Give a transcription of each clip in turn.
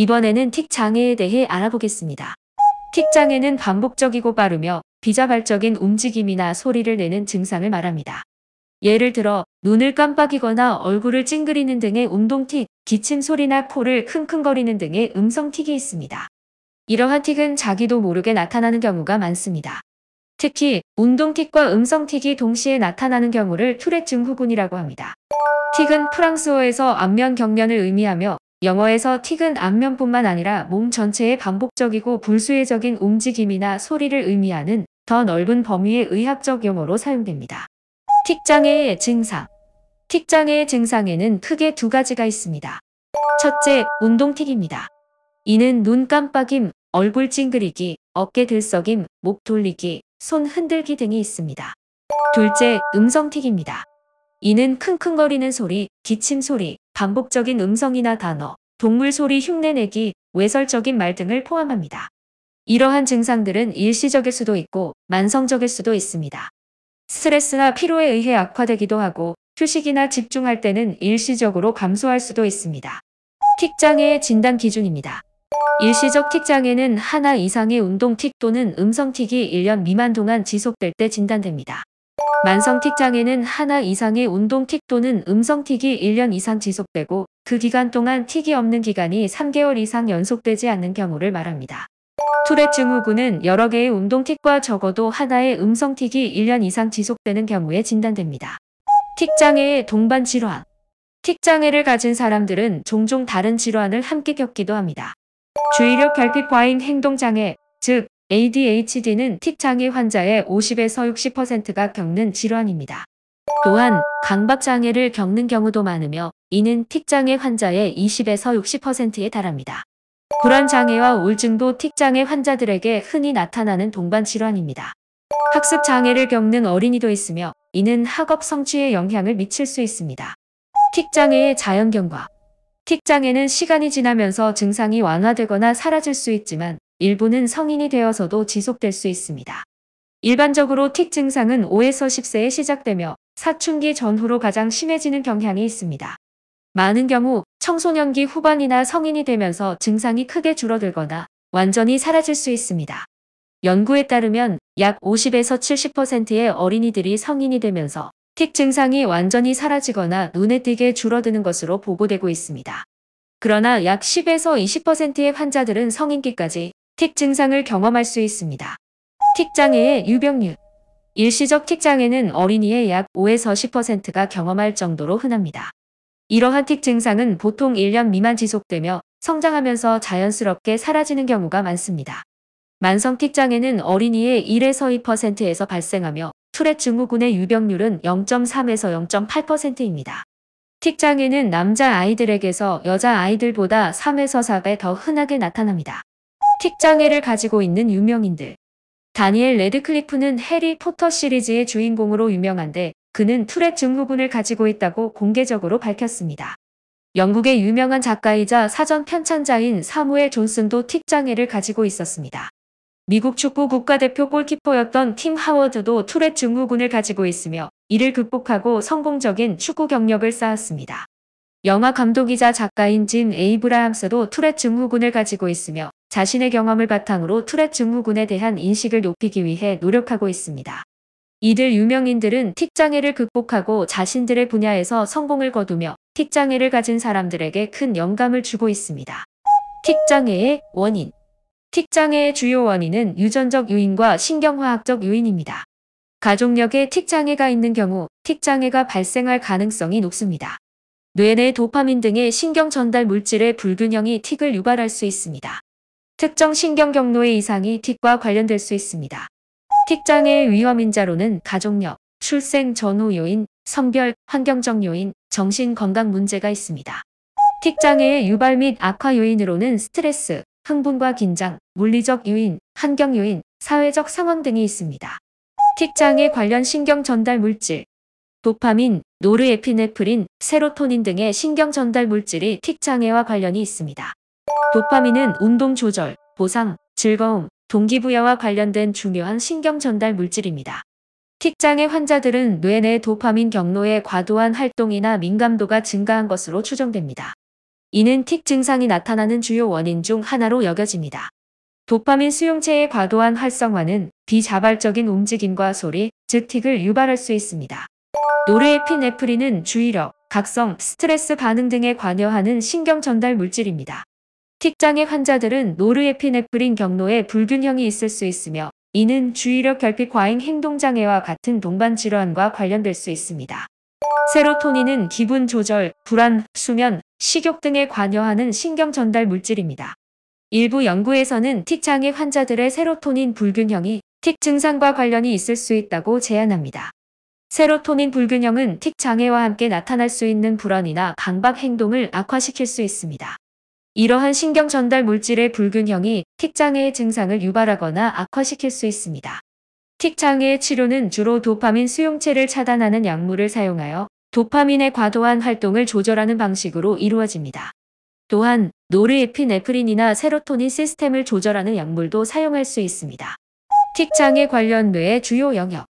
이번에는 틱 장애에 대해 알아보겠습니다. 틱 장애는 반복적이고 빠르며 비자발적인 움직임이나 소리를 내는 증상을 말합니다. 예를 들어 눈을 깜빡이거나 얼굴을 찡그리는 등의 운동틱, 기침 소리나 코를 킁킁거리는 등의 음성틱이 있습니다. 이러한 틱은 자기도 모르게 나타나는 경우가 많습니다. 특히 운동틱과 음성틱이 동시에 나타나는 경우를 투렛 증후군이라고 합니다. 틱은 프랑스어에서 안면 경련을 의미하며 영어에서 틱은 안면뿐만 아니라 몸 전체의 반복적이고 불수예적인 움직임이나 소리를 의미하는 더 넓은 범위의 의학적 용어로 사용됩니다. 틱장애의 증상 틱장애의 증상에는 크게 두 가지가 있습니다. 첫째, 운동틱입니다. 이는 눈 깜빡임, 얼굴 찡그리기, 어깨 들썩임, 목 돌리기, 손 흔들기 등이 있습니다. 둘째, 음성틱입니다. 이는 킁킁거리는 소리, 기침 소리, 반복적인 음성이나 단어, 동물 소리 흉내내기, 외설적인 말 등을 포함합니다. 이러한 증상들은 일시적일 수도 있고 만성적일 수도 있습니다. 스트레스나 피로에 의해 악화되기도 하고 휴식이나 집중할 때는 일시적으로 감소할 수도 있습니다. 틱장애의 진단 기준입니다. 일시적 틱장애는 하나 이상의 운동틱 또는 음성틱이 1년 미만 동안 지속될 때 진단됩니다. 만성틱 장애는 하나 이상의 운동틱 또는 음성틱이 1년 이상 지속되고 그 기간 동안 틱이 없는 기간이 3개월 이상 연속되지 않는 경우를 말합니다. 투렛 증후군은 여러 개의 운동틱과 적어도 하나의 음성틱이 1년 이상 지속되는 경우에 진단됩니다. 틱장애의 동반 질환 틱장애를 가진 사람들은 종종 다른 질환을 함께 겪기도 합니다. 주의력 결핍 과잉 행동장애, 즉 ADHD는 틱장애 환자의 50에서 60%가 겪는 질환입니다. 또한 강박장애를 겪는 경우도 많으며 이는 틱장애 환자의 20에서 60%에 달합니다. 불안장애와 우울증도 틱장애 환자들에게 흔히 나타나는 동반 질환입니다. 학습 장애를 겪는 어린이도 있으며 이는 학업 성취에 영향을 미칠 수 있습니다. 틱장애의 자연경과 틱장애는 시간이 지나면서 증상이 완화되거나 사라질 수 있지만 일부는 성인이 되어서도 지속될 수 있습니다. 일반적으로 틱 증상은 5에서 10세에 시작되며 사춘기 전후로 가장 심해지는 경향이 있습니다. 많은 경우 청소년기 후반이나 성인이 되면서 증상이 크게 줄어들거나 완전히 사라질 수 있습니다. 연구에 따르면 약 50에서 70%의 어린이들이 성인이 되면서 틱 증상이 완전히 사라지거나 눈에 띄게 줄어드는 것으로 보고되고 있습니다. 그러나 약 10에서 20%의 환자들은 성인기까지 틱 증상을 경험할 수 있습니다. 틱 장애의 유병률 일시적 틱 장애는 어린이의 약 5에서 10%가 경험할 정도로 흔합니다. 이러한 틱 증상은 보통 1년 미만 지속되며 성장하면서 자연스럽게 사라지는 경우가 많습니다. 만성 틱 장애는 어린이의 1에서 2%에서 발생하며 투렛 증후군의 유병률은 0.3에서 0.8%입니다. 틱 장애는 남자 아이들에게서 여자 아이들보다 3에서 4배 더 흔하게 나타납니다. 틱 장애를 가지고 있는 유명인들 다니엘 레드클리프는 해리 포터 시리즈의 주인공으로 유명한데 그는 투렛 증후군을 가지고 있다고 공개적으로 밝혔습니다. 영국의 유명한 작가이자 사전 편찬자인 사무엘 존슨도 틱 장애를 가지고 있었습니다. 미국 축구 국가대표 골키퍼였던 팀 하워드도 투렛 증후군을 가지고 있으며 이를 극복하고 성공적인 축구 경력을 쌓았습니다. 영화 감독이자 작가인 진 에이브라함스도 투렛 증후군을 가지고 있으며 자신의 경험을 바탕으로 투렛 증후군에 대한 인식을 높이기 위해 노력하고 있습니다. 이들 유명인들은 틱장애를 극복하고 자신들의 분야에서 성공을 거두며 틱장애를 가진 사람들에게 큰 영감을 주고 있습니다. 틱장애의 원인 틱장애의 주요 원인은 유전적 요인과 신경화학적 요인입니다. 가족력에 틱장애가 있는 경우 틱장애가 발생할 가능성이 높습니다. 뇌내 도파민 등의 신경 전달 물질의 불균형이 틱을 유발할 수 있습니다. 특정 신경 경로의 이상이 틱과 관련될 수 있습니다. 특장애의 위험인자로는 가족력, 출생 전후 요인, 성별, 환경적 요인, 정신건강 문제가 있습니다. 틱장애의 유발 및 악화 요인으로는 스트레스, 흥분과 긴장, 물리적 요인, 환경 요인, 사회적 상황 등이 있습니다. 틱장애 관련 신경 전달 물질, 도파민, 노르에피네프린, 세로토닌 등의 신경 전달 물질이 틱장애와 관련이 있습니다. 도파민은 운동 조절, 보상, 즐거움, 동기부여와 관련된 중요한 신경전달 물질입니다. 틱장애 환자들은 뇌내 도파민 경로의 과도한 활동이나 민감도가 증가한 것으로 추정됩니다. 이는 틱 증상이 나타나는 주요 원인 중 하나로 여겨집니다. 도파민 수용체의 과도한 활성화는 비자발적인 움직임과 소리, 즉 틱을 유발할 수 있습니다. 노르에피네프린은 주의력, 각성, 스트레스 반응 등에 관여하는 신경 전달 물질입니다. 틱장애 환자들은 노르에피네프린 경로에 불균형이 있을 수 있으며 이는 주의력 결핍 과잉 행동장애와 같은 동반 질환과 관련될 수 있습니다. 세로토닌은 기분 조절, 불안, 수면, 식욕 등에 관여하는 신경 전달 물질입니다. 일부 연구에서는 틱장애 환자들의 세로토닌 불균형이 틱 증상과 관련이 있을 수 있다고 제안합니다. 세로토닌 불균형은 틱 장애와 함께 나타날 수 있는 불안이나 강박 행동을 악화시킬 수 있습니다. 이러한 신경 전달 물질의 불균형이 틱 장애의 증상을 유발하거나 악화시킬 수 있습니다. 틱 장애의 치료는 주로 도파민 수용체를 차단하는 약물을 사용하여 도파민의 과도한 활동을 조절하는 방식으로 이루어집니다. 또한 노르에피네프린이나 세로토닌 시스템을 조절하는 약물도 사용할 수 있습니다. 틱 장애 관련 뇌의 주요 영역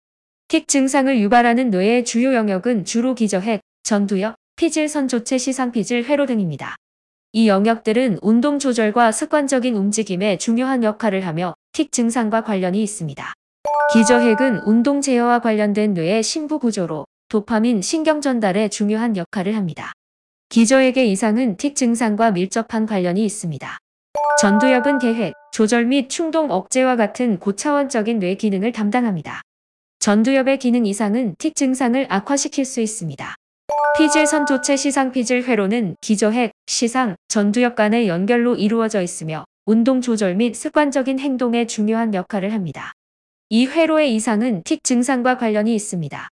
틱 증상을 유발하는 뇌의 주요 영역은 주로 기저핵, 전두엽, 피질선 조체 시상 피질 회로 등입니다. 이 영역들은 운동 조절과 습관적인 움직임에 중요한 역할을 하며 틱 증상과 관련이 있습니다. 기저핵은 운동 제어와 관련된 뇌의 신부 구조로 도파민 신경 전달에 중요한 역할을 합니다. 기저핵의 이상은 틱 증상과 밀접한 관련이 있습니다. 전두엽은 계획, 조절 및 충동 억제와 같은 고차원적인 뇌 기능을 담당합니다. 전두엽의 기능 이상은 틱 증상을 악화시킬 수 있습니다. 피질 선조체 시상 피질 회로는 기저핵, 시상, 전두엽 간의 연결로 이루어져 있으며 운동 조절 및 습관적인 행동에 중요한 역할을 합니다. 이 회로의 이상은 틱 증상과 관련이 있습니다.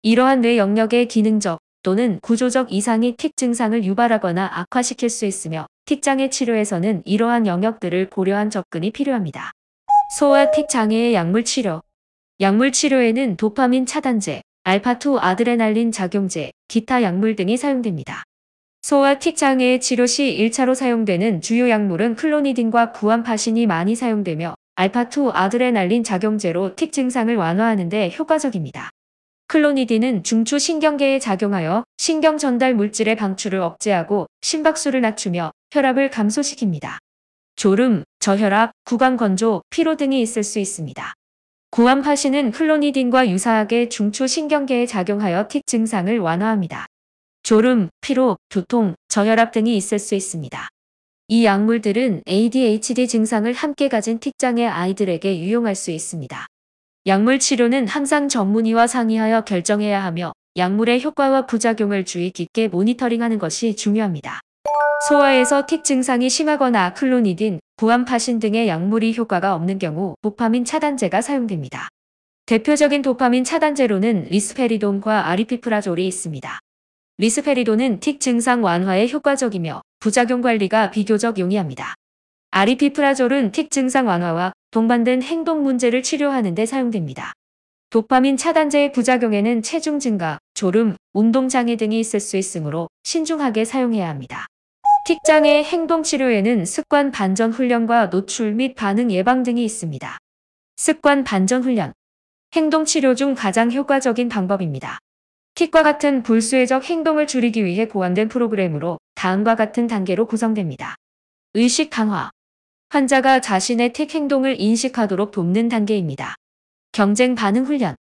이러한 뇌 영역의 기능적 또는 구조적 이상이 틱 증상을 유발하거나 악화시킬 수 있으며 틱장애 치료에서는 이러한 영역들을 고려한 접근이 필요합니다. 소아 틱 장애의 약물 치료 약물 치료에는 도파민 차단제, 알파2 아드레날린 작용제, 기타 약물 등이 사용됩니다. 소아 틱장애의 치료 시 1차로 사용되는 주요 약물은 클로니딘과 구안파신이 많이 사용되며 알파2 아드레날린 작용제로 틱 증상을 완화하는 데 효과적입니다. 클로니딘은 중추 신경계에 작용하여 신경 전달 물질의 방출을 억제하고 심박수를 낮추며 혈압을 감소시킵니다. 졸음, 저혈압, 구강 건조, 피로 등이 있을 수 있습니다. 구암파시는클로니딘과 유사하게 중추 신경계에 작용하여 틱 증상을 완화합니다. 졸음, 피로, 두통, 저혈압 등이 있을 수 있습니다. 이 약물들은 ADHD 증상을 함께 가진 틱장애 아이들에게 유용할 수 있습니다. 약물 치료는 항상 전문의와 상의하여 결정해야 하며 약물의 효과와 부작용을 주의 깊게 모니터링하는 것이 중요합니다. 소화에서 틱 증상이 심하거나 클로니딘, 구안파신 등의 약물이 효과가 없는 경우 도파민 차단제가 사용됩니다. 대표적인 도파민 차단제로는 리스페리돈과 아리피프라졸이 있습니다. 리스페리돈은 틱 증상 완화에 효과적이며 부작용 관리가 비교적 용이합니다. 아리피프라졸은 틱 증상 완화와 동반된 행동 문제를 치료하는 데 사용됩니다. 도파민 차단제의 부작용에는 체중 증가, 졸음, 운동장애 등이 있을 수 있으므로 신중하게 사용해야 합니다. 틱장애 행동치료에는 습관 반전 훈련과 노출 및 반응 예방 등이 있습니다. 습관 반전 훈련. 행동치료 중 가장 효과적인 방법입니다. 틱과 같은 불수의적 행동을 줄이기 위해 고안된 프로그램으로 다음과 같은 단계로 구성됩니다. 의식 강화. 환자가 자신의 틱 행동을 인식하도록 돕는 단계입니다. 경쟁 반응 훈련.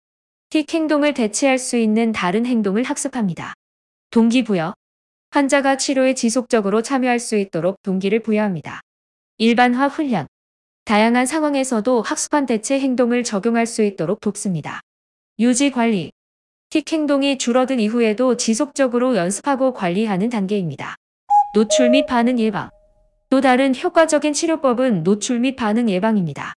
틱 행동을 대체할 수 있는 다른 행동을 학습합니다. 동기부여. 환자가 치료에 지속적으로 참여할 수 있도록 동기를 부여합니다. 일반화 훈련. 다양한 상황에서도 학습한 대체 행동을 적용할 수 있도록 돕습니다. 유지 관리. 틱 행동이 줄어든 이후에도 지속적으로 연습하고 관리하는 단계입니다. 노출 및 반응 예방. 또 다른 효과적인 치료법은 노출 및 반응 예방입니다.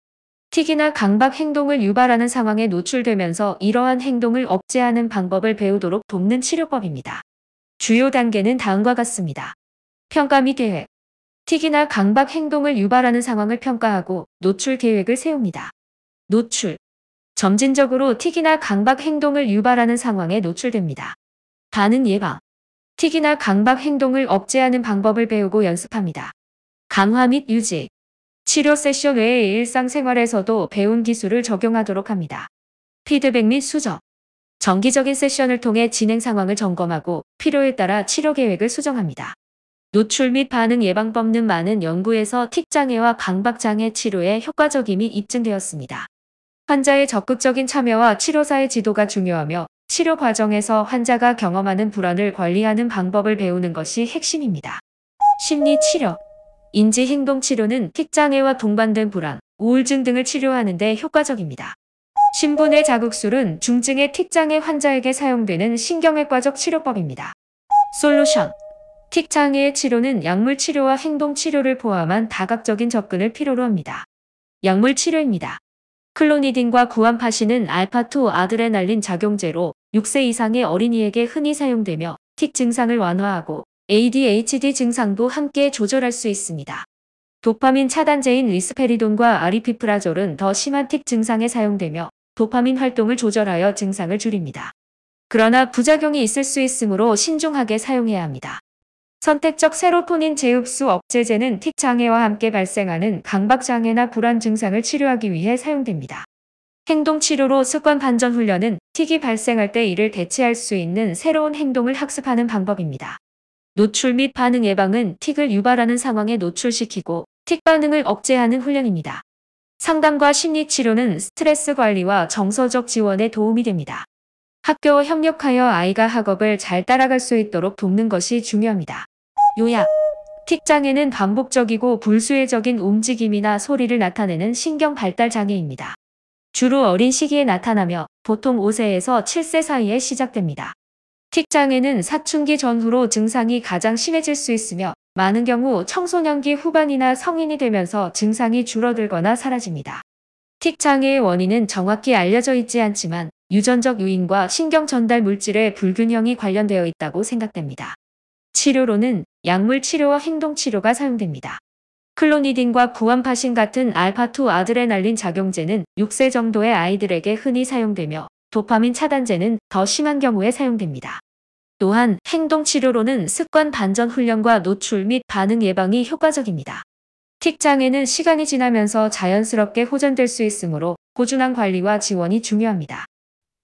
틱이나 강박 행동을 유발하는 상황에 노출되면서 이러한 행동을 억제하는 방법을 배우도록 돕는 치료법입니다. 주요 단계는 다음과 같습니다. 평가 및 계획. 틱이나 강박 행동을 유발하는 상황을 평가하고 노출 계획을 세웁니다. 노출. 점진적으로 틱이나 강박 행동을 유발하는 상황에 노출됩니다. 반은 예방. 틱이나 강박 행동을 억제하는 방법을 배우고 연습합니다. 강화 및 유지. 치료 세션 외에 일상생활에서도 배운 기술을 적용하도록 합니다. 피드백 및 수정. 정기적인 세션을 통해 진행 상황을 점검하고 필요에 따라 치료 계획을 수정합니다. 노출 및 반응 예방법 는 많은 연구에서 틱장애와 강박장애 치료에 효과적임이 입증되었습니다. 환자의 적극적인 참여와 치료사의 지도가 중요하며 치료 과정에서 환자가 경험하는 불안을 관리하는 방법을 배우는 것이 핵심입니다. 심리 치료 인지 행동 치료는 틱장애와 동반된 불안, 우울증 등을 치료하는 데 효과적입니다. 신분의 자극술은 중증의 틱장애 환자에게 사용되는 신경외과적 치료법입니다. 솔루션 틱장애의 치료는 약물치료와 행동치료를 포함한 다각적인 접근을 필요로 합니다. 약물치료입니다. 클로니딘과 구안파신은 알파2 아드레날린 작용제로 6세 이상의 어린이에게 흔히 사용되며 틱 증상을 완화하고 ADHD 증상도 함께 조절할 수 있습니다. 도파민 차단제인 리스페리돈과 아리피프라졸은 더 심한 틱 증상에 사용되며 도파민 활동을 조절하여 증상을 줄입니다. 그러나 부작용이 있을 수 있으므로 신중하게 사용해야 합니다. 선택적 세로토닌 재흡수 억제제는 틱 장애와 함께 발생하는 강박 장애나 불안 증상을 치료하기 위해 사용됩니다. 행동 치료로 습관 반전 훈련은 틱이 발생할 때 이를 대체할 수 있는 새로운 행동을 학습하는 방법입니다. 노출 및 반응 예방은 틱을 유발하는 상황에 노출시키고 틱 반응을 억제하는 훈련입니다. 상담과 심리치료는 스트레스 관리와 정서적 지원에 도움이 됩니다. 학교와 협력하여 아이가 학업을 잘 따라갈 수 있도록 돕는 것이 중요합니다. 요약 틱장애는 반복적이고 불수회적인 움직임이나 소리를 나타내는 신경 발달 장애입니다. 주로 어린 시기에 나타나며 보통 5세에서 7세 사이에 시작됩니다. 틱장애는 사춘기 전후로 증상이 가장 심해질 수 있으며 많은 경우 청소년기 후반이나 성인이 되면서 증상이 줄어들거나 사라집니다. 틱 장애의 원인은 정확히 알려져 있지 않지만 유전적 요인과 신경 전달 물질의 불균형이 관련되어 있다고 생각됩니다. 치료로는 약물 치료와 행동 치료가 사용됩니다. 클로니딘과 구안파신 같은 알파2 아드레날린 작용제는 6세 정도의 아이들에게 흔히 사용되며 도파민 차단제는 더 심한 경우에 사용됩니다. 또한 행동치료로는 습관 반전 훈련과 노출 및 반응 예방이 효과적입니다. 틱 장애는 시간이 지나면서 자연스럽게 호전될 수 있으므로 꾸준한 관리와 지원이 중요합니다.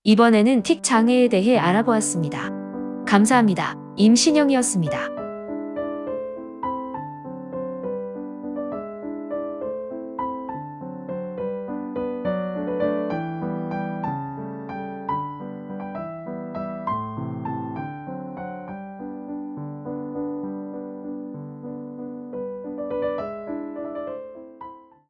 이번에는 틱 장애에 대해 알아보았습니다. 감사합니다. 임신영이었습니다.